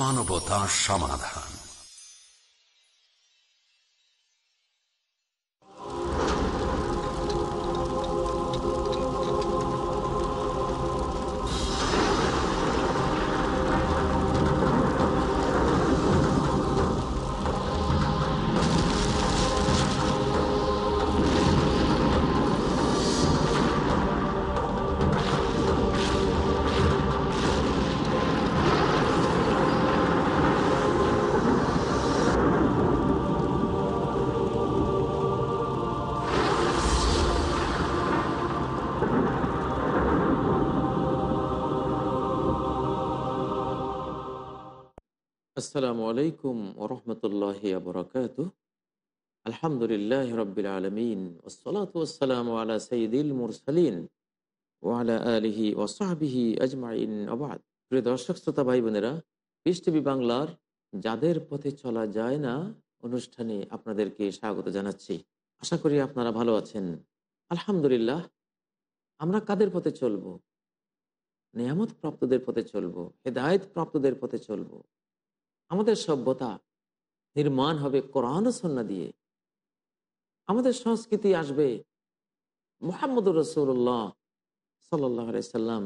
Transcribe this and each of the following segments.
মানবতা সমাধান আসসালামু আলাইকুম ওরহমতুল্লাহ আলহামদুলিল্লাহ রবিল আলমিন ওসলাতাম আলা সঈদুল মুরসালিন ওয়ালা আলহি ওসাহাবিহি আজমাইন আবাদ প্রিয় দর্শক শ্রোতা ভাই বোনেরা বাংলার যাদের পথে চলা যায় না অনুষ্ঠানে আপনাদেরকে স্বাগত জানাচ্ছি আশা করি আপনারা ভালো আছেন আলহামদুলিল্লাহ আমরা কাদের পথে চলব নিয়ামত প্রাপ্তদের পথে চলব হেদায়ত প্রাপ্তদের পথে চলব আমাদের সভ্যতা নির্মাণ হবে কোরআন সন্না দিয়ে আমাদের সংস্কৃতি আসবে মোহাম্মদ রসুল্লাহ সাল্লাম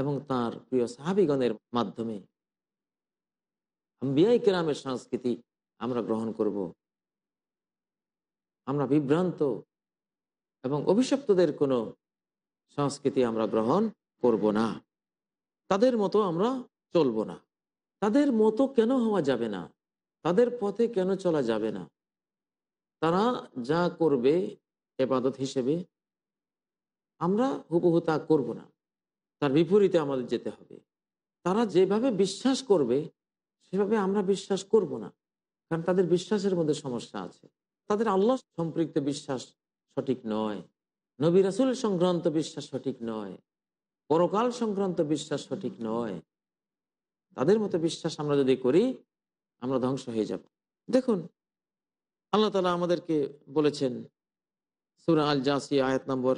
এবং তার প্রিয় সাহাবিগণের মাধ্যমে বিআই কেরামের সংস্কৃতি আমরা গ্রহণ করব আমরা বিভ্রান্ত এবং অভিশপ্তদের কোনো সংস্কৃতি আমরা গ্রহণ করব না তাদের মতো আমরা চলব না তাদের মতো কেন হওয়া যাবে না তাদের পথে কেন চলা যাবে না তারা যা করবে এবাদত হিসেবে আমরা হুবহু তা করবো না তার বিপরীতে আমাদের যেতে হবে তারা যেভাবে বিশ্বাস করবে সেভাবে আমরা বিশ্বাস করব না কারণ তাদের বিশ্বাসের মধ্যে সমস্যা আছে তাদের আল্লাহ সম্পৃক্ত বিশ্বাস সঠিক নয় নবী রাসুল সংক্রান্ত বিশ্বাস সঠিক নয় পরকাল সংক্রান্ত বিশ্বাস সঠিক নয় তাদের মতো বিশ্বাস আমরা যদি করি আমরা ধ্বংস হয়ে যাব দেখুন আল্লাহ তালা আমাদেরকে বলেছেন সুরা আল জাসি আয়াত নম্বর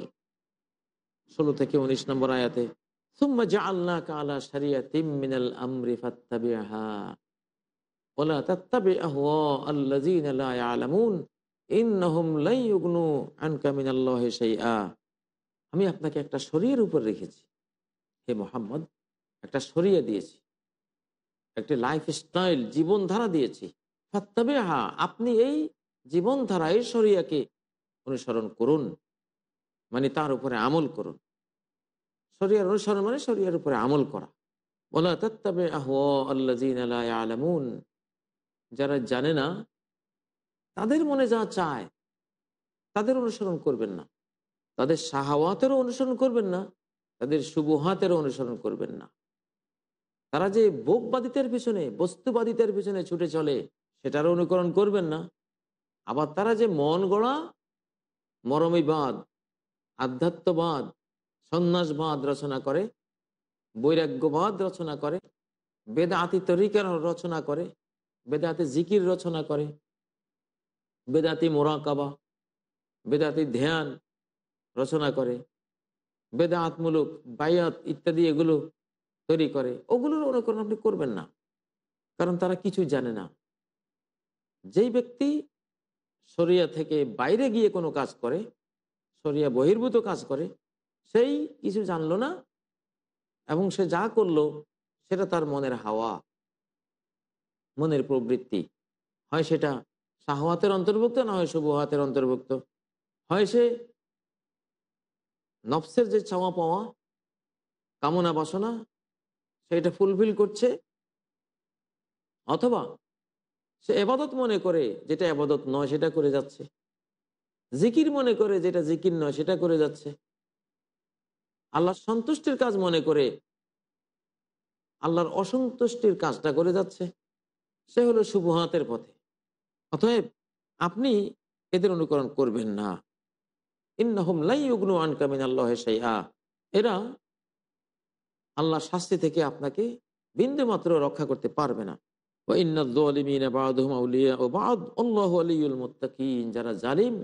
ষোলো থেকে উনিশ নম্বর আয়াতে আল্লাহ আমি আপনাকে একটা শরীর উপর রেখেছি হে মোহাম্মদ একটা শরিয়া দিয়েছি একটি লাইফ স্টাইল জীবনধারা দিয়েছি তবে হা আপনি এই জীবনধারা এই শরিয়াকে অনুসরণ করুন মানে তার উপরে আমল করুন শরিয়ার অনুসরণ মানে শরিয়ার উপরে আমল করা বলা তত্তাবে আহ আলামুন যারা জানে না তাদের মনে যা চায় তাদের অনুসরণ করবেন না তাদের সাহাওয়াতেরও অনুসরণ করবেন না তাদের সুবহাতেরও অনুসরণ করবেন না তারা যে ভোগবাদিতার পিছনে বস্তুবাদিতের পিছনে ছুটে চলে সেটার অনুকরণ করবেন না আবার তারা যে মন গড়া মরমীবাদ আধ্যাত্মবাদ সন্ন্যাসবাদ রচনা করে বৈরাগ্যবাদ রচনা করে বেদাতি তরিকার রচনা করে বেদাতি জিকির রচনা করে বেদাতি মোরাকাবা বেদাতি ধ্যান রচনা করে বেদাতমূলক বায়াত ইত্যাদি এগুলো তৈরি করে ওগুলোর অনুকরণ আপনি করবেন না কারণ তারা কিছু জানে না যেই ব্যক্তি সরিয়া থেকে বাইরে গিয়ে কোনো কাজ করে সরিয়া বহির্ভূত কাজ করে সেই কিছু জানলো না এবং সে যা করলো সেটা তার মনের হাওয়া মনের প্রবৃত্তি হয় সেটা শাহওয়াতের অন্তর্ভুক্ত না হয় শুভহাতের অন্তর্ভুক্ত হয় সে নফসের যে চাওয়া পাওয়া কামনা বাসনা সে এটা ফুলফিল করছে অথবা সে এবাদত মনে করে যেটা এবাদত নয় সেটা করে যাচ্ছে জিকির মনে করে যেটা জিকির নয় সেটা করে যাচ্ছে আল্লাহ সন্তুষ্টির কাজ মনে করে আল্লাহর অসন্তুষ্টির কাজটা করে যাচ্ছে সে হলো শুভহাতের পথে অতএব আপনি এদের অনুকরণ করবেন না ইন্নাহম লাই উগ্ন আনকামিন আল্লাহ সাইয়া এরা আল্লাহ শাস্তি থেকে আপনাকে বিন্দু মাত্র রক্ষা করতে পারবে না যারা জালিম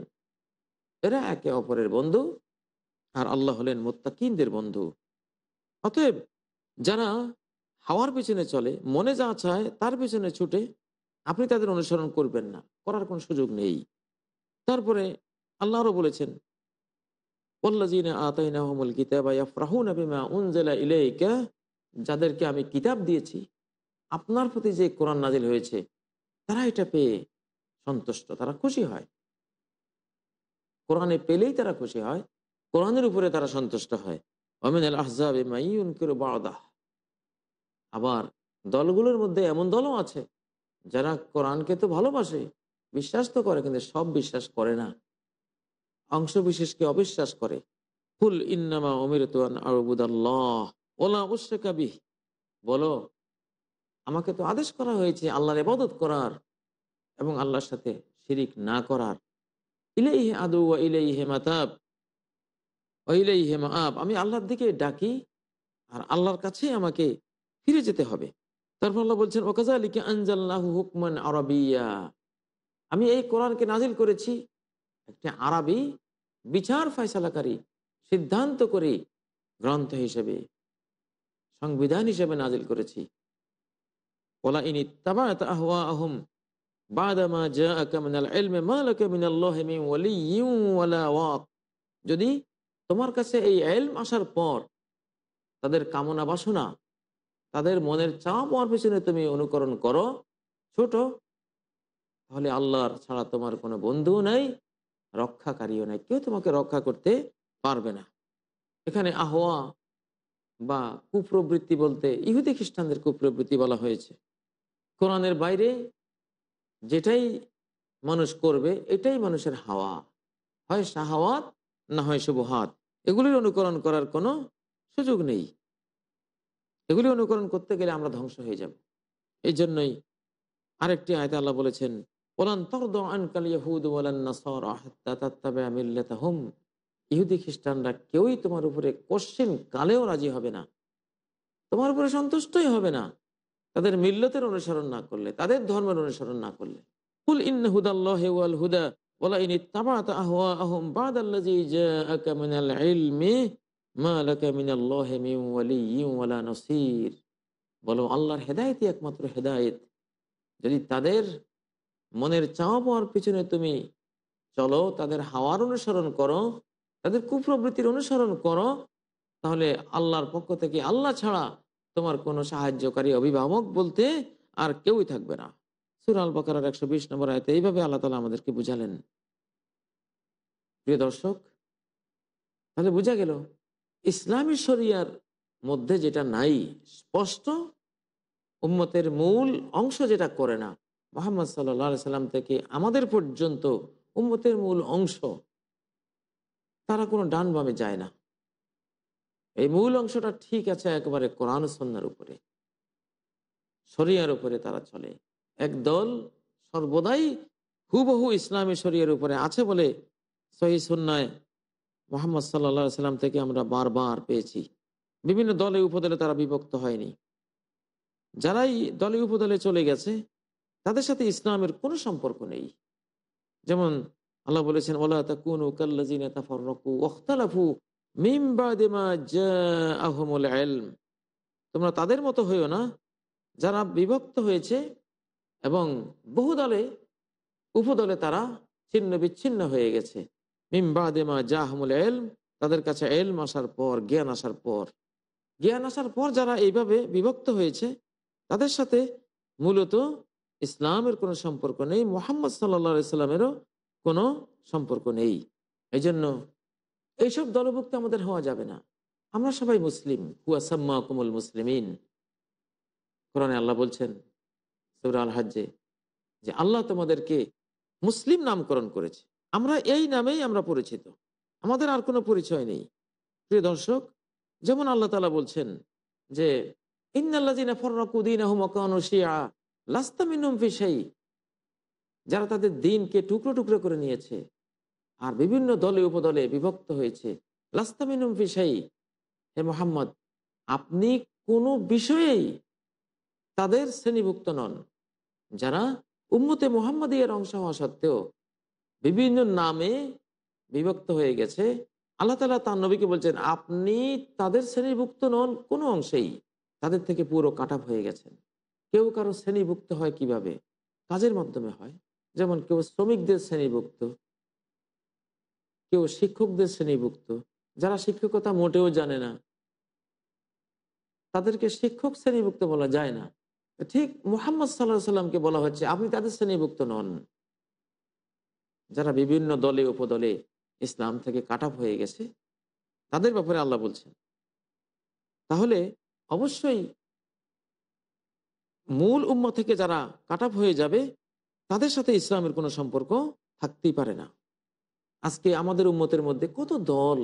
এরা একে অপরের বন্ধু আর আল্লাহ হলেন মোত্তাকিনদের বন্ধু অতএব যারা হাওয়ার পিছনে চলে মনে যা চায় তার পিছনে ছুটে আপনি তাদের অনুসরণ করবেন না করার কোনো সুযোগ নেই তারপরে আল্লাহরও বলেছেন ওল্লাজিনা আতাইনাহমুল কিতাব ইয়াফরাহুনা বিমা উনজালা ইলাইকা যাদেরকে আমি কিতাব দিয়েছি আপনার প্রতি যে কোরআন নাজিল হয়েছে তারা এটা পেয়ে সন্তুষ্ট তারা খুশি হয় কোরআনে পেলেই তারা খুশি হয় কোরআনের উপরে তারা সন্তুষ্ট হয় অমিনাল আহজাব আবার দলগুলোর মধ্যে এমন দলও আছে যারা কোরআনকে তো ভালোবাসে বিশ্বাস তো করে কিন্তু সব বিশ্বাস করে না অংশবিশেষকে অবিশ্বাস করে ফুল ইন্নামা অমিরতান আরবুদাল্লাহ ওলা বলো আমাকে তো আদেশ করা হয়েছে আল্লাহর এবাদত করার এবং আল্লাহর সাথে শিরিক না করার ইলেহে আদু হে মাতাব মা মাআব আমি আল্লাহর দিকে ডাকি আর আল্লাহর কাছেই আমাকে ফিরে যেতে হবে তারপর আল্লাহ বলছেন ওকাজা আলীকে আনজাল্লাহ হুকমান আরবিয়া আমি এই কোরআনকে নাজিল করেছি একটি আরবি বিচার ফয়সালাকারী সিদ্ধান্ত করি গ্রন্থ হিসেবে সংবিধান হিসেবে নাজিল করেছি যদি তোমার কাছে এই এলম আসার পর তাদের কামনা বাসনা তাদের মনের চাওয়া পাওয়ার পিছনে তুমি অনুকরণ করো ছোট তাহলে আল্লাহর ছাড়া তোমার কোনো বন্ধু নাই রক্ষাকারীও নাই কেউ তোমাকে রক্ষা করতে পারবে না এখানে আহওয়া বা কুপ্রবৃত্তি বলতে ইহুদি খ্রিস্টানদের কুপ্রবৃত্তি বলা হয়েছে কোরআনের বাইরে যেটাই মানুষ করবে এটাই মানুষের হাওয়া হয় সাহাওয়াত না হয় শুভহাত এগুলির অনুকরণ করার কোনো সুযোগ নেই এগুলি অনুকরণ করতে গেলে আমরা ধ্বংস হয়ে যাব এই জন্যই আরেকটি আয়তা আল্লাহ বলেছেন ওলান তরদ আনকাল ইহুদি খ্রিস্টানরা কেউই তোমার উপরে কোশ্চেন কালেও রাজি হবে না তোমার উপরে সন্তুষ্টই হবে না তাদের মিল্লতের অনুসরণ না করলে তাদের ধর্মের অনুসরণ না করলে কুল ইন ওয়াল হুদা তাবাত আহওয়া জাআকা মিনাল ইলমি মা লাকা মিন ওয়ালিয়্যিন ওয়ালা বলো আল্লাহর হেদায়েতই একমাত্র হেদায়েত যদি তাদের মনের চাওয়া পাওয়ার পিছনে তুমি চলো তাদের হাওয়ার অনুসরণ করো তাদের কুপ্রবৃত্তির অনুসরণ করো তাহলে আল্লাহর পক্ষ থেকে আল্লাহ ছাড়া তোমার কোনো সাহায্যকারী অভিভাবক বলতে আর কেউই থাকবে না সুরাল বকার একশো বিশ নম্বর আয়তে এইভাবে আল্লাহ তালা আমাদেরকে বুঝালেন প্রিয় দর্শক তাহলে বোঝা গেল ইসলামী শরিয়ার মধ্যে যেটা নাই স্পষ্ট উম্মতের মূল অংশ যেটা করে না মোহাম্মদ সাল্লা সাল্লাম থেকে আমাদের পর্যন্ত উম্মতের মূল অংশ তারা কোনো ডান বামে যায় না এই মূল অংশটা ঠিক আছে একবারে কোরআন সন্ন্যার উপরে শরিয়ার উপরে তারা চলে একদল সর্বদাই হুবহু ইসলামী শরিয়ার উপরে আছে বলে সহি সন্ন্যায় মোহাম্মদ সাল্লা সাল্লাম থেকে আমরা বারবার পেয়েছি বিভিন্ন দলে উপদলে তারা বিভক্ত হয়নি যারাই দলে উপদলে চলে গেছে তাদের সাথে ইসলামের কোনো সম্পর্ক নেই যেমন আল্লাহ বলেছেন ওলা তাকুন কাল্লাজিনা মিম ওখতালাফু মিমবাদেমা আহমুল এলম তোমরা তাদের মতো হইও না যারা বিভক্ত হয়েছে এবং বহু দলে উপদলে তারা ছিন্ন বিচ্ছিন্ন হয়ে গেছে মিমবাদেমা জাহমুল এলম তাদের কাছে এলম আসার পর জ্ঞান আসার পর জ্ঞান আসার পর যারা এইভাবে বিভক্ত হয়েছে তাদের সাথে মূলত ইসলামের কোনো সম্পর্ক নেই মোহাম্মদ সাল্লা ইসলামেরও কোনো সম্পর্ক নেই এই জন্য এইসব দলভুক্ত আমাদের হওয়া যাবে না আমরা সবাই মুসলিম হুয়াসাম্মা কুমুল মুসলিমিন কোরআনে আল্লাহ বলছেন সৌরা আল হাজ্জে যে আল্লাহ তোমাদেরকে মুসলিম নামকরণ করেছে আমরা এই নামেই আমরা পরিচিত আমাদের আর কোনো পরিচয় নেই প্রিয় দর্শক যেমন আল্লাহ তালা বলছেন যে ইন্দাল্লাহ ফরকুদ্দিন আহমকান লাস্তামিনম সেই যারা তাদের দিনকে টুকরো টুকরো করে নিয়েছে আর বিভিন্ন দলে উপদলে বিভক্ত হয়েছে লাস্তামিনম সেই হে মোহাম্মদ আপনি কোনো বিষয়েই তাদের শ্রেণীভুক্ত নন যারা উম্মতে মোহাম্মদিয়ার অংশ হওয়া সত্ত্বেও বিভিন্ন নামে বিভক্ত হয়ে গেছে আল্লাহ তালা তার নবীকে বলছেন আপনি তাদের শ্রেণীভুক্ত নন কোনো অংশেই তাদের থেকে পুরো কাটাপ হয়ে গেছেন কেউ কারো শ্রেণীভুক্ত হয় কিভাবে কাজের মাধ্যমে হয় যেমন কেউ শ্রমিকদের শ্রেণীভুক্ত কেউ শিক্ষকদের শ্রেণীভুক্ত যারা শিক্ষকতা মোটেও জানে না তাদেরকে শিক্ষক শ্রেণীভুক্ত বলা যায় না ঠিক মোহাম্মদ সাল্লাহ সাল্লামকে বলা হচ্ছে আপনি তাদের শ্রেণীভুক্ত নন যারা বিভিন্ন দলে উপদলে ইসলাম থেকে কাট হয়ে গেছে তাদের ব্যাপারে আল্লাহ বলছেন তাহলে অবশ্যই মূল উম্ম থেকে যারা কাট হয়ে যাবে তাদের সাথে ইসলামের কোনো সম্পর্ক থাকতেই পারে না আজকে আমাদের উম্মতের মধ্যে কত দল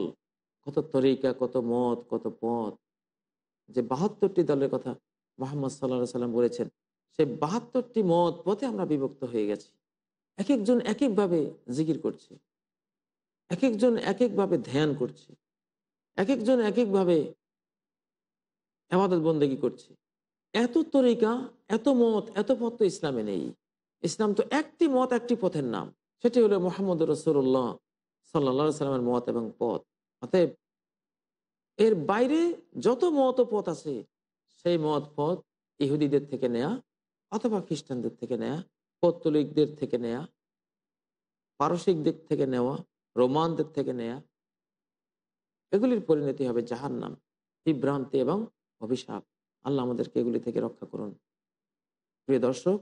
কত তরিকা কত মত কত পথ যে বাহাত্তরটি দলের কথা মোহাম্মদ সাল্লা সাল্লাম বলেছেন সেই বাহাত্তরটি মত পথে আমরা বিভক্ত হয়ে গেছি এক একজন এক একভাবে জিকির করছে এক একজন এক একভাবে ধ্যান করছে এক একজন এক একভাবে আমাদের বন্দেগী করছে এত তরিকা এত মত এত পথ তো ইসলামে নেই ইসলাম তো একটি মত একটি পথের নাম সেটি হলো মোহাম্মদ রসুল্লাহ সাল্লা সাল্লামের মত এবং পথ অতএব এর বাইরে যত মত পথ আছে সেই মত পথ ইহুদিদের থেকে নেয়া অথবা খ্রিস্টানদের থেকে নেয়া কত্তলিকদের থেকে নেয়া পারসিকদের থেকে নেওয়া রোমানদের থেকে নেয়া এগুলির পরিণতি হবে জাহার নাম বিভ্রান্তি এবং অভিশাপ আল্লাহ আমাদেরকে এগুলি থেকে রক্ষা করুন প্রিয় দর্শক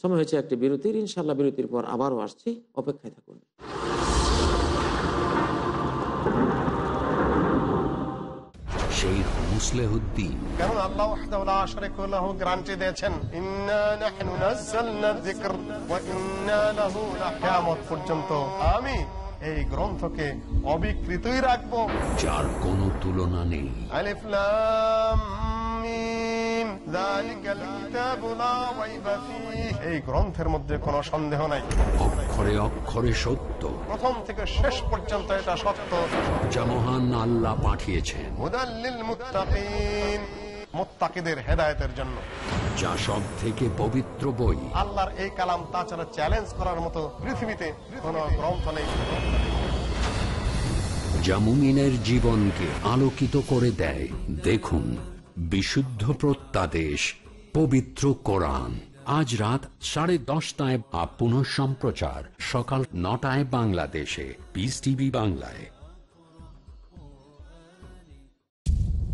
সময় হয়েছে একটি বিরতির ইনশাল্লাহ বিরতির পর আবারও আসছি অপেক্ষায় থাকুন আমি এই গ্রন্থকে অবিকৃতই রাখবো যার কোন তুলনা নেই আলিফ লাম মিম এই গ্রন্থের মধ্যে কোনো সন্দেহ নাই অক্ষরে অক্ষরে সত্য প্রথম থেকে শেষ পর্যন্ত এটা সত্য যা মহান আল্লাহ পাঠিয়েছেন হুদাল লিল মুত্তাকিন মোত্তাকিদের হেদায়তের জন্য যা সব থেকে পবিত্র বই আল্লাহর এই কালাম তাছাড়া চ্যালেঞ্জ করার মতো পৃথিবীতে কোনো গ্রন্থ নেই জীবনকে আলোকিত করে দেয় দেখুন বিশুদ্ধ প্রত্যাদেশ পবিত্র কোরআন আজ রাত সাড়ে দশটায় আপ সম্প্রচার সকাল নটায় বাংলাদেশে পিস টিভি বাংলায়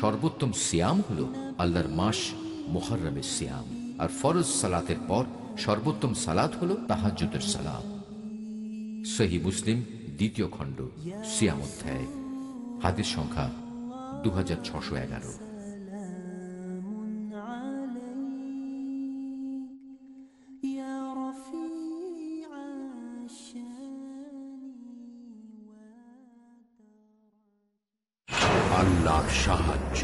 সর্বোত্তম সিয়াম হল আল্লাহর মাস মোহরমের সিয়াম আর ফরজ সালাতের পর সর্বোত্তম সালাত হল তাহাজুদের সালাম সহি মুসলিম দ্বিতীয় খণ্ড সিয়াম অধ্যায় হাতের সংখ্যা দু হাজার ছশো এগারো আল্লাহর সাহায্য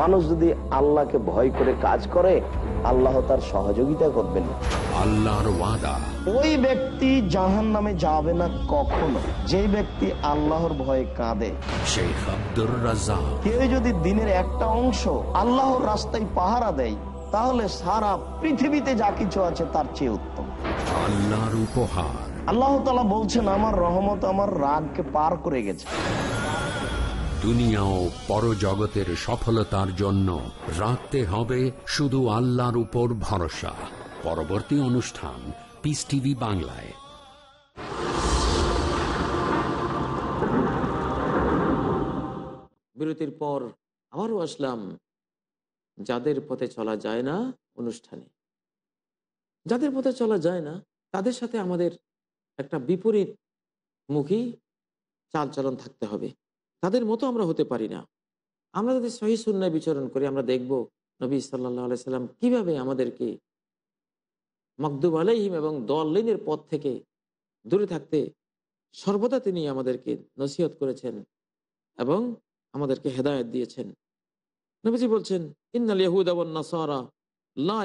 মানুষ যদি আল্লাহকে ভয় করে কাজ করে আল্লাহ তার সহযোগিতা করবেন আল্লাহর ওয়াদা ওই ব্যক্তি জাহান নামে যাবে না কখনো যে ব্যক্তি আল্লাহর ভয়ে কাঁদে শেখ আব্দুর রাজা কেউ যদি দিনের একটা অংশ আল্লাহর রাস্তায় পাহারা দেয় তাহলে সারা পৃথিবীতে যা কিছু আছে তার চেয়ে উত্তম আল্লাহর উপহার আল্লাহ তালা বলছেন আমার রহমত আমার রাগকে পার করে গেছে দুনিয়া ও পরজগতের সফলতার জন্য রাখতে হবে শুধু আল্লাহর উপর ভরসা পরবর্তী অনুষ্ঠান পিস টিভি বাংলায় বিরতির পর আবারও আসলাম যাদের পথে চলা যায় না অনুষ্ঠানে যাদের পথে চলা যায় না তাদের সাথে আমাদের একটা বিপরীত মুখী চালচলন থাকতে হবে তাদের মতো আমরা হতে পারি না আমরা যদি সহি সুন্নায় বিচরণ করি আমরা দেখব নবী সাল্লাহ সাল্লাম কিভাবে আমাদেরকে মকদুব আলাইহিম এবং দলিনের পথ থেকে দূরে থাকতে সর্বদা তিনি আমাদেরকে নসিহত করেছেন এবং আমাদেরকে হেদায়ত দিয়েছেন নবীজি বলছেন ইন্নাল ইহুদ নাসারা লা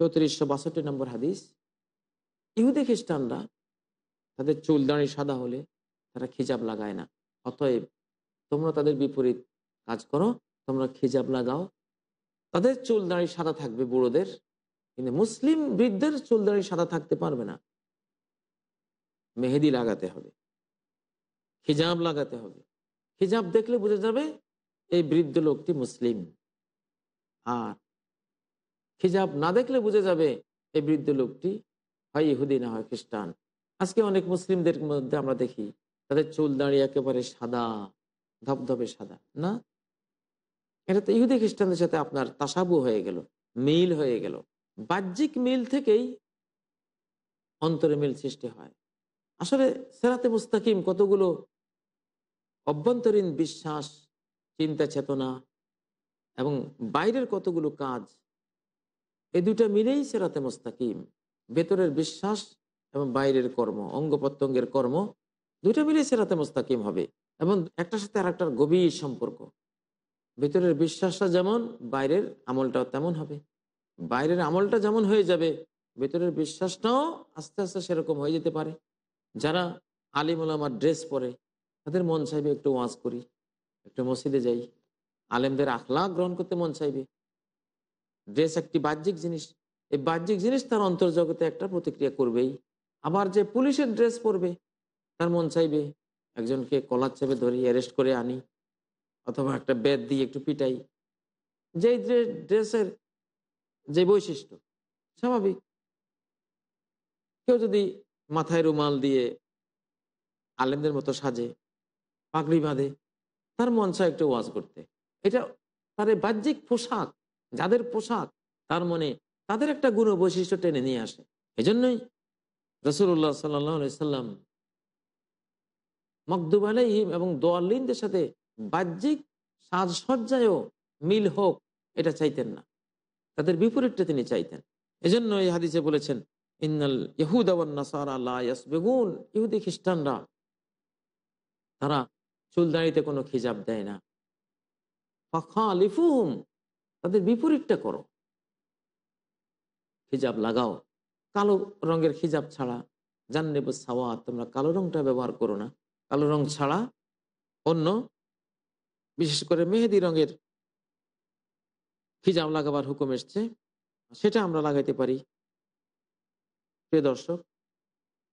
চৌত্রিশশো বাষট্টি নম্বর হাদিস ইহুদি খ্রিস্টানরা তাদের চুল দাঁড়িয়ে সাদা হলে তারা খিজাব লাগায় না অতএব তোমরা তাদের বিপরীত কাজ করো তোমরা খিজাব লাগাও তাদের চুল দাঁড়িয়ে সাদা থাকবে বুড়োদের কিন্তু মুসলিম বৃদ্ধের চুল দাঁড়িয়ে সাদা থাকতে পারবে না মেহেদি লাগাতে হবে খিজাব লাগাতে হবে খিজাব দেখলে বুঝে যাবে এই বৃদ্ধ লোকটি মুসলিম আর খিজাব না দেখলে বুঝে যাবে এই বৃদ্ধ লোকটি হয় ইহুদি না হয় খ্রিস্টান আজকে অনেক মুসলিমদের মধ্যে আমরা দেখি তাদের চুল দাঁড়িয়ে একেবারে সাদা ধবধবে সাদা না এটা তো ইহুদি খ্রিস্টানদের সাথে আপনার তাসাবু হয়ে গেল মিল হয়ে গেল বাহ্যিক মিল থেকেই অন্তরে মিল সৃষ্টি হয় আসলে সেরাতে মুস্তাকিম কতগুলো অভ্যন্তরীণ বিশ্বাস চিন্তা চেতনা এবং বাইরের কতগুলো কাজ এই দুটা মিলেই সেরাতে মুস্তাকিম ভেতরের বিশ্বাস এবং বাইরের কর্ম অঙ্গ প্রত্যঙ্গের কর্ম দুইটা মিলে সেরাতে মোস্তাকিম হবে এবং একটার সাথে আর একটার গভীর সম্পর্ক ভিতরের বিশ্বাসটা যেমন বাইরের আমলটাও তেমন হবে বাইরের আমলটা যেমন হয়ে যাবে ভেতরের বিশ্বাসটাও আস্তে আস্তে সেরকম হয়ে যেতে পারে যারা আলিম ড্রেস পরে তাদের মন চাইবে একটু ওয়াজ করি একটু মসজিদে যাই আলেমদের আখলা গ্রহণ করতে মন চাইবে ড্রেস একটি বাহ্যিক জিনিস এই বাহ্যিক জিনিস তার অন্তর্জগতে একটা প্রতিক্রিয়া করবেই আবার যে পুলিশের ড্রেস পরবে তার মন চাইবে একজনকে কলার চেপে ধরি অ্যারেস্ট করে আনি অথবা একটা বেদ দিয়ে একটু পিটাই যেই ড্রেসের যে বৈশিষ্ট্য স্বাভাবিক কেউ যদি মাথায় রুমাল দিয়ে আলেমদের মতো সাজে পাগড়ি বাঁধে তার মন চায় একটু ওয়াজ করতে এটা তার বাহ্যিক পোশাক যাদের পোশাক তার মনে তাদের একটা গুণ বৈশিষ্ট্য টেনে নিয়ে আসে এজন্যই রসুল্লাহ সাল্লাম মকদুব আলহিম এবং দোয়ালিনদের সাথে বাহ্যিক সাজসজ্জায়ও মিল হোক এটা চাইতেন না তাদের বিপরীতটা তিনি চাইতেন এজন্য এই হাদিসে বলেছেন ইন্নাল ইহুদি খ্রিস্টানরা তারা চুল কোনো খিজাব দেয় না ফাখা তাদের বিপরীতটা করো খিজাব লাগাও কালো রঙের হিজাব ছাড়া জান্নেব সাওয়া তোমরা কালো রঙটা ব্যবহার করো না কালো রং ছাড়া অন্য বিশেষ করে মেহেদি রঙের হিজাব লাগাবার হুকুম এসছে সেটা আমরা লাগাইতে পারি প্রিয় দর্শক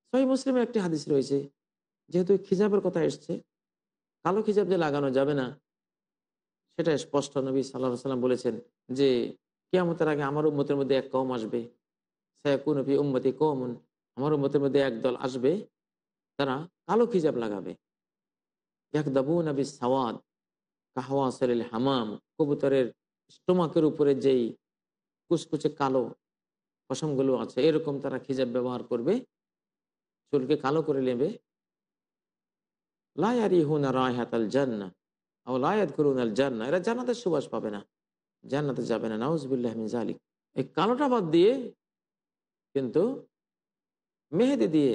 সহি মুসলিমের একটি হাদিস রয়েছে যেহেতু খিজাবের কথা এসছে কালো খিজাব যে লাগানো যাবে না সেটা স্পষ্ট নবী সাল্লাহ সাল্লাম বলেছেন যে কেয়ামতের আগে আমার উন্মতের মধ্যে এক কম আসবে উম্মতি কমন আমার উম্মতের মধ্যে একদল আসবে তারা কালো খিজাব লাগাবে এক দাবু নাবি সাওয়াদ কাহওয়া সালিল হামাম কবুতরের স্টোমাকের উপরে যেই কুচকুচে কালো পশমগুলো আছে এরকম তারা খিজাব ব্যবহার করবে চুলকে কালো করে নেবে লায়ারি হুনা রায় হাতাল জান্না আও লায়াত করুন আল জান্না এরা জান্নাতের সুবাস পাবে না জান্নাতে যাবে না নাউজবিল্লাহ মিজালিক এই কালোটা বাদ দিয়ে কিন্তু মেহেদি দিয়ে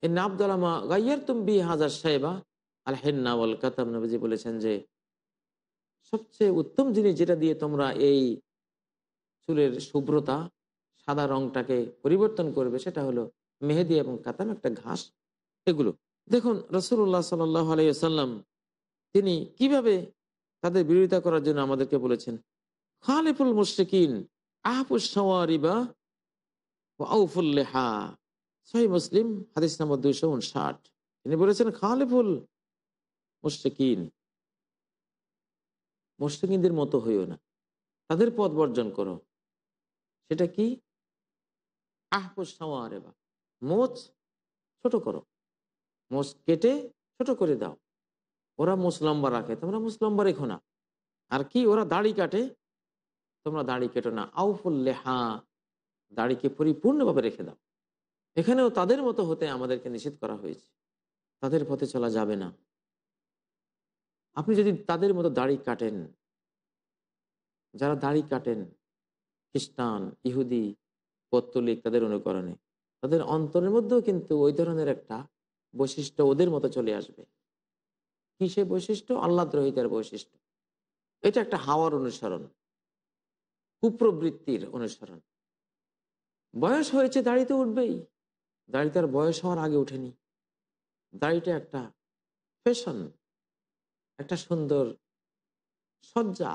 হেন্না আবদুল্লামা গাইয়ার তুমি হাজার সাহেবা আর হেন্না ওয়াল কাতাম নবীজি বলেছেন যে সবচেয়ে উত্তম জিনিস যেটা দিয়ে তোমরা এই চুলের শুভ্রতা সাদা রংটাকে পরিবর্তন করবে সেটা হলো মেহেদি এবং কাতাম একটা ঘাস এগুলো দেখুন রসুল্লাহ সাল্লাহ আলাইসাল্লাম তিনি কিভাবে তাদের বিরোধিতা করার জন্য আমাদেরকে বলেছেন খালিফুল মুশ্রিকিন আহফুস বা আউফুল্লেহা সহি মুসলিম হাদিস নম্বর দুইশো উনষাট তিনি বলেছেন খালিফুল মুশরিকিন মুশরিকিনদের মতো হইও না তাদের পথ বর্জন করো সেটা কি আহপুস সামারে বা মোচ ছোট করো মোচ কেটে ছোট করে দাও ওরা মোচ লম্বা রাখে তোমরা মোচ লম্বা রেখো না আর কি ওরা দাড়ি কাটে তোমরা দাড়ি কেটো না আউফুল লেহা দাড়িকে পরিপূর্ণভাবে রেখে দাও এখানেও তাদের মতো হতে আমাদেরকে নিষেধ করা হয়েছে তাদের পথে চলা যাবে না আপনি যদি তাদের মতো দাড়ি কাটেন যারা দাড়ি কাটেন খ্রিস্টান ইহুদি পত্তলিক তাদের অনুকরণে তাদের অন্তরের মধ্যেও কিন্তু ওই ধরনের একটা বৈশিষ্ট্য ওদের মতো চলে আসবে কি সে বৈশিষ্ট্য দ্রোহিতার বৈশিষ্ট্য এটা একটা হাওয়ার অনুসরণ কুপ্রবৃত্তির অনুসরণ বয়স হয়েছে দাড়িতে উঠবেই দাড়ি তার বয়স হওয়ার আগে উঠেনি দাড়িটা একটা ফ্যাশন একটা সুন্দর সজ্জা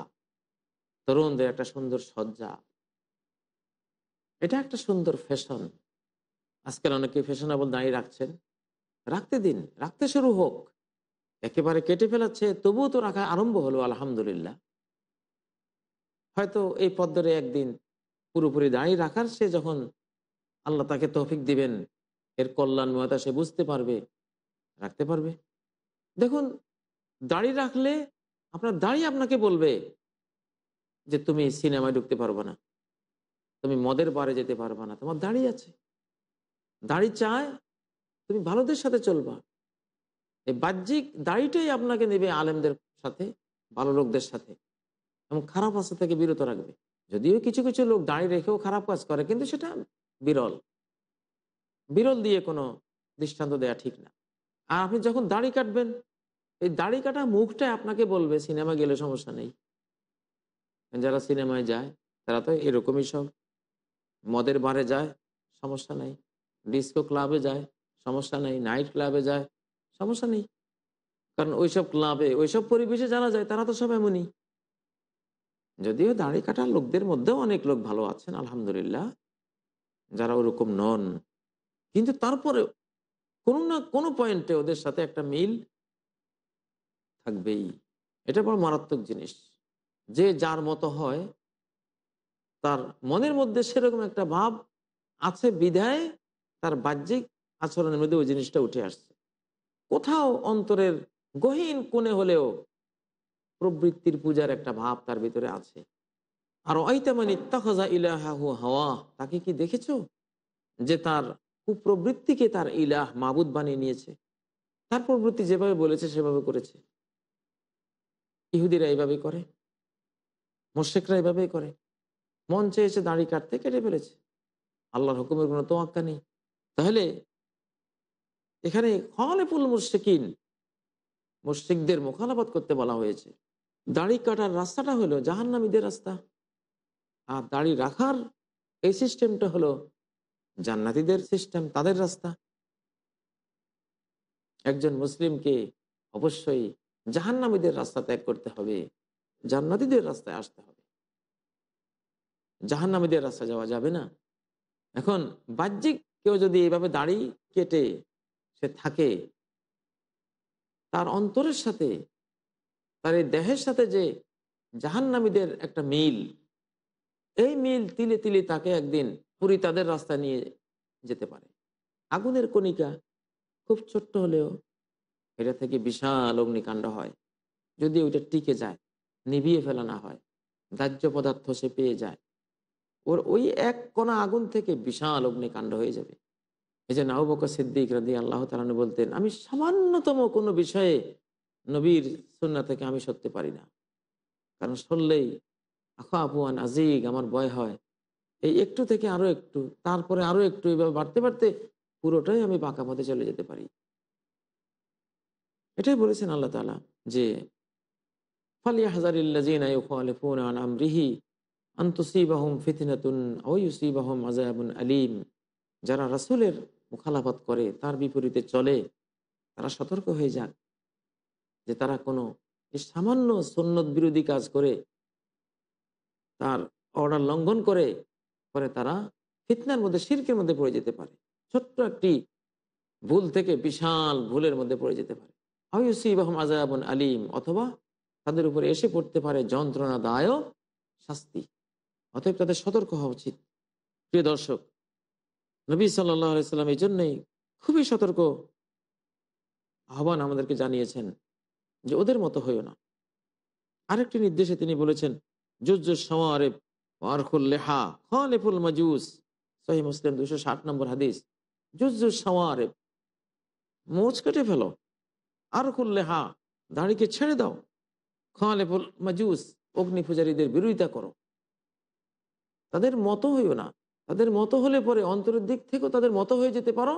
তরুণদের একটা সুন্দর সজ্জা এটা একটা সুন্দর ফ্যাশন আজকাল অনেকে ফ্যাশনেবল দাঁড়িয়ে রাখছেন রাখতে দিন রাখতে শুরু হোক একেবারে কেটে ফেলাচ্ছে তবুও তো রাখা আরম্ভ হলো আলহামদুলিল্লাহ হয়তো এই পদ্মরে একদিন পুরোপুরি দাঁড়িয়ে রাখার সে যখন আল্লাহ তাকে তৌফিক দিবেন এর কল্যাণময়তা সে বুঝতে পারবে রাখতে পারবে দেখুন দাড়ি রাখলে আপনার দাড়ি আপনাকে বলবে যে তুমি সিনেমায় ঢুকতে পারবে না তুমি মদের বারে যেতে পারবে না তোমার দাড়ি আছে দাড়ি চায় তুমি ভালোদের সাথে চলবা এই বাহ্যিক দাড়িটাই আপনাকে নেবে আলেমদের সাথে ভালো লোকদের সাথে এবং খারাপ আশা থেকে বিরত রাখবে যদিও কিছু কিছু লোক দাঁড়িয়ে রেখেও খারাপ কাজ করে কিন্তু সেটা বিরল বিরল দিয়ে কোনো দৃষ্টান্ত দেয়া ঠিক না আর আপনি যখন দাড়ি কাটবেন এই দাড়ি কাটা মুখটাই আপনাকে বলবে সিনেমা গেলে সমস্যা নেই যারা সিনেমায় যায় তারা তো এরকমই সব মদের বারে যায় সমস্যা নেই ডিস্কো ক্লাবে যায় সমস্যা নেই নাইট ক্লাবে যায় সমস্যা নেই কারণ ওইসব ক্লাবে ওইসব পরিবেশে যারা যায় তারা তো সব এমনই যদিও দাঁড়ি কাটা লোকদের মধ্যেও অনেক লোক ভালো আছেন আলহামদুলিল্লাহ যারা ওরকম নন কিন্তু তারপরেও কোনো না কোনো পয়েন্টে ওদের সাথে একটা মিল থাকবেই এটা বড় মারাত্মক জিনিস যে যার মতো হয় তার মনের মধ্যে সেরকম একটা ভাব আছে বিধায় তার বাহ্যিক আচরণের মধ্যে ওই জিনিসটা উঠে আসছে কোথাও অন্তরের গহীন কোণে হলেও প্রবৃত্তির পূজার একটা ভাব তার ভিতরে আছে আর অয়তামানি তাহজা ইলাহাহু হাওয়া তাকে কি দেখেছ যে তার কুপ্রবৃত্তিকে তার ইলাহ মাবুদ বানিয়ে নিয়েছে তার প্রবৃত্তি যেভাবে বলেছে সেভাবে করেছে ইহুদিরা এইভাবেই করে মোশেকরা এইভাবেই করে মঞ্চে এসে দাঁড়ি কাটতে কেটে ফেলেছে আল্লাহর হুকুমের কোনো তোয়াক্কা নেই তাহলে এখানে খলেফুল মুর্শিকিন মুর্শিকদের মোখালাবাদ করতে বলা হয়েছে দাড়ি কাটার রাস্তাটা হলো জাহান্নামীদের রাস্তা আর দাড়ি রাখার এই সিস্টেমটা হলো জান্নাতিদের সিস্টেম তাদের রাস্তা একজন মুসলিমকে অবশ্যই জাহান্নামীদের রাস্তা ত্যাগ করতে হবে জান্নাতিদের রাস্তায় আসতে হবে জাহান্নামীদের রাস্তা যাওয়া যাবে না এখন বাহ্যিক কেউ যদি এভাবে দাড়ি কেটে সে থাকে তার অন্তরের সাথে তার এই দেহের সাথে যে জাহান্নামীদের একটা মিল এই মিল তিলে তিলে তাকে একদিন পুরী তাদের রাস্তা নিয়ে যেতে পারে আগুনের কণিকা খুব ছোট্ট হলেও এটা থেকে বিশাল অগ্নিকাণ্ড হয় যদি ওইটা টিকে যায় নিভিয়ে ফেলা না হয় দাহ্য পদার্থ সে পেয়ে যায় ওর ওই এক কণা আগুন থেকে বিশাল অগ্নিকাণ্ড হয়ে যাবে এই যে নাহবক সিদ্দিক রাদি আল্লাহ তালন বলতেন আমি সামান্যতম কোনো বিষয়ে নবীর সন্না থেকে আমি সরতে পারি না কারণ সরলেই আখা আপুয়ান আজিগ আমার ভয় হয় এই একটু থেকে আরও একটু তারপরে আরও একটু এভাবে বাড়তে বাড়তে পুরোটাই আমি বাঁকা পথে চলে যেতে পারি এটাই বলেছেন আল্লাহ তালা যে ফালিয়া হাজারিল্লাজিন আমরিহি আন্তসিবাহম ফিতনাতুন ওইসিবাহম আজায়াবুন আলিম যারা রাসুলের মুখালাফত করে তার বিপরীতে চলে তারা সতর্ক হয়ে যাক যে তারা কোনো সামান্য সন্ন্যত বিরোধী কাজ করে তার অর্ডার লঙ্ঘন করে পরে তারা ফিতনার মধ্যে শিরকের মধ্যে পড়ে যেতে পারে ছোট্ট একটি ভুল থেকে বিশাল ভুলের মধ্যে পড়ে যেতে পারে আহম আজাবন আলিম অথবা তাদের উপরে এসে পড়তে পারে যন্ত্রণাদায়ক শাস্তি অতএব তাদের সতর্ক হওয়া উচিত প্রিয় দর্শক নবী সাল্লাহ সাল্লাম এই জন্যই খুবই সতর্ক আহ্বান আমাদেরকে জানিয়েছেন যে ওদের মতো হইও না আরেকটি নির্দেশে তিনি বলেছেন জুজ সমারে আরখুল লেহা মোচ কেটে ফেলো আরখুল ছেড়ে দাও খলেফুল মাজুস অগ্নি পূজারীদের বিরোধিতা করো তাদের মতো হইও না তাদের মতো হলে পরে অন্তরের দিক থেকেও তাদের মতো হয়ে যেতে পারো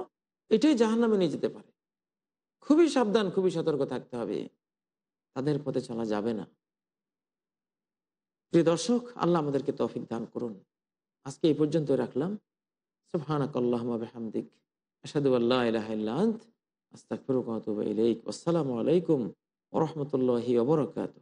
এটাই জাহান্নামে নিয়ে যেতে পারে খুবই সাবধান খুবই সতর্ক থাকতে হবে তাদের পথে চলা যাবে না প্রিয় দর্শক আল্লাহ আমাদেরকে তফিক দান করুন আজকে এই পর্যন্ত রাখলাম সুফহানাক আসাদু আল্লাহ আসসালামু আলাইকুম ওরহমতুল্লাহি ওবরাকাতুহু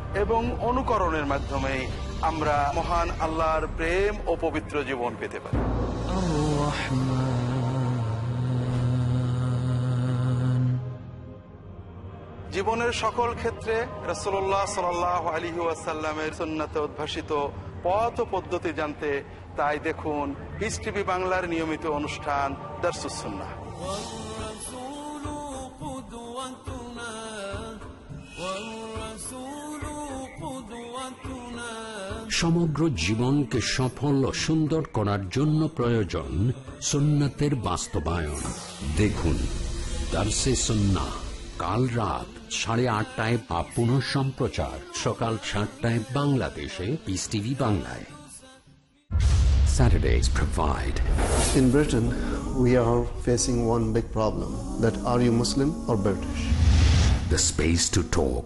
এবং অনুকরণের মাধ্যমে আমরা মহান আল্লাহর প্রেম ও পবিত্র জীবন পেতে পারি জীবনের সকল ক্ষেত্রে রসোল্লাহ সাল আলী ওয়াসাল্লামের সন্ন্যতে উদ্ভাসিত পথ পদ্ধতি জানতে তাই দেখুন বাংলার নিয়মিত অনুষ্ঠান দর্শুসন্না সমগ্র জীবনকে সফল ও সুন্দর করার জন্য প্রয়োজন সুন্নাতের বাস্তবায়ন দেখুন দার্সে সন্না কাল রাত সাড়ে আটটায় বা পুনঃ সম্প্রচার সকাল সাতটায় বাংলাদেশে পিস টিভি বাংলায় Saturdays provide. In Britain, we are facing one big problem that are you Muslim or British? The space to talk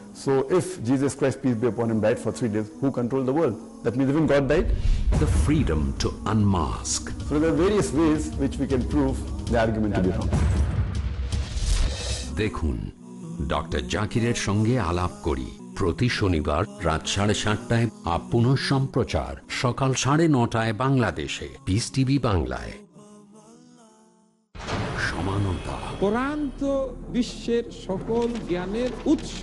So if Jesus Christ, peace be upon him, died for three days, who controlled the world? That means even God died. The freedom to unmask. So there are various ways which we can prove the argument yeah, to be wrong. Look, Dr. Jaquiret Sange Alap Kori, প্রতি শনিবার রাত সাড়ে সাতটায় আপন সম্প্রচার সকাল সাড়ে নটায় বাংলাদেশে পিস টিভি বাংলায় আমানতা কোরআন বিশ্বের সকল জ্ঞানের উৎস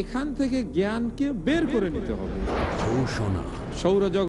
এখান থেকে জ্ঞানকে বের করে নিতে হবে ঘোষণা সৌরজগ